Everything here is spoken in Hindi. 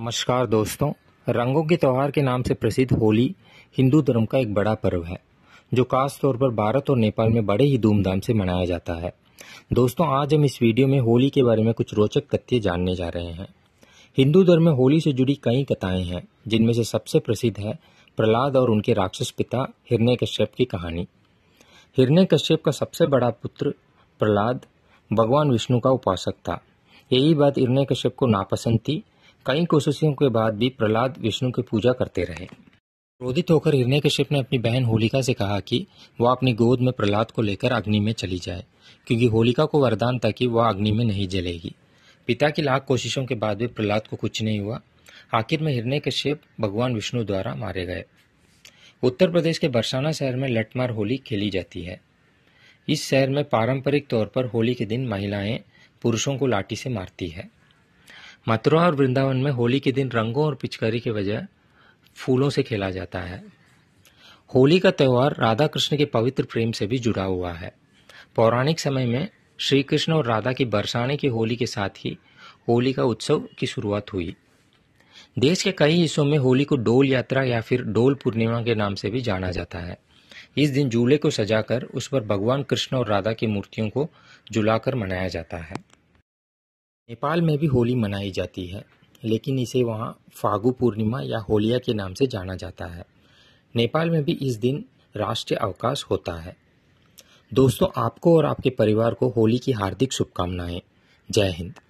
नमस्कार दोस्तों रंगों के त्यौहार के नाम से प्रसिद्ध होली हिंदू धर्म का एक बड़ा पर्व है जो खास तौर पर भारत और नेपाल में बड़े ही धूमधाम से मनाया जाता है दोस्तों आज हम इस वीडियो में होली के बारे में कुछ रोचक तथ्य जानने जा रहे हैं हिंदू धर्म में होली से जुड़ी कई कथाएं हैं जिनमें से सबसे प्रसिद्ध है प्रहलाद और उनके राक्षस पिता हिरण्य कश्यप की कहानी हिरण्य कश्यप का सबसे बड़ा पुत्र प्रहलाद भगवान विष्णु का उपासक था यही बात हिरण्य कश्यप को नापसंद थी कई कोशिशों के बाद भी प्रहलाद विष्णु की पूजा करते रहे क्रोधित होकर हिरण्य कश्यप ने अपनी बहन होलिका से कहा कि वह अपनी गोद में प्रहलाद को लेकर अग्नि में चली जाए क्योंकि होलिका को वरदान था कि वह अग्नि में नहीं जलेगी पिता की लाख कोशिशों के बाद भी प्रहलाद को कुछ नहीं हुआ आखिर में हिरण्य कश्यप भगवान विष्णु द्वारा मारे गए उत्तर प्रदेश के बरसाना शहर में लटमार होली खेली जाती है इस शहर में पारंपरिक तौर पर होली के दिन महिलाएं पुरुषों को लाठी से मारती है मथुरा और वृंदावन में होली के दिन रंगों और पिचकारी के वजह फूलों से खेला जाता है होली का त्यौहार राधा कृष्ण के पवित्र प्रेम से भी जुड़ा हुआ है पौराणिक समय में श्री कृष्ण और राधा की बरसाने की होली के साथ ही होली का उत्सव की शुरुआत हुई देश के कई हिस्सों में होली को डोल यात्रा या फिर डोल पूर्णिमा के नाम से भी जाना जाता है इस दिन झूले को सजाकर उस पर भगवान कृष्ण और राधा की मूर्तियों को जुलाकर मनाया जाता है नेपाल में भी होली मनाई जाती है लेकिन इसे वहाँ फागु पूर्णिमा या होलिया के नाम से जाना जाता है नेपाल में भी इस दिन राष्ट्रीय अवकाश होता है दोस्तों आपको और आपके परिवार को होली की हार्दिक शुभकामनाएं जय हिंद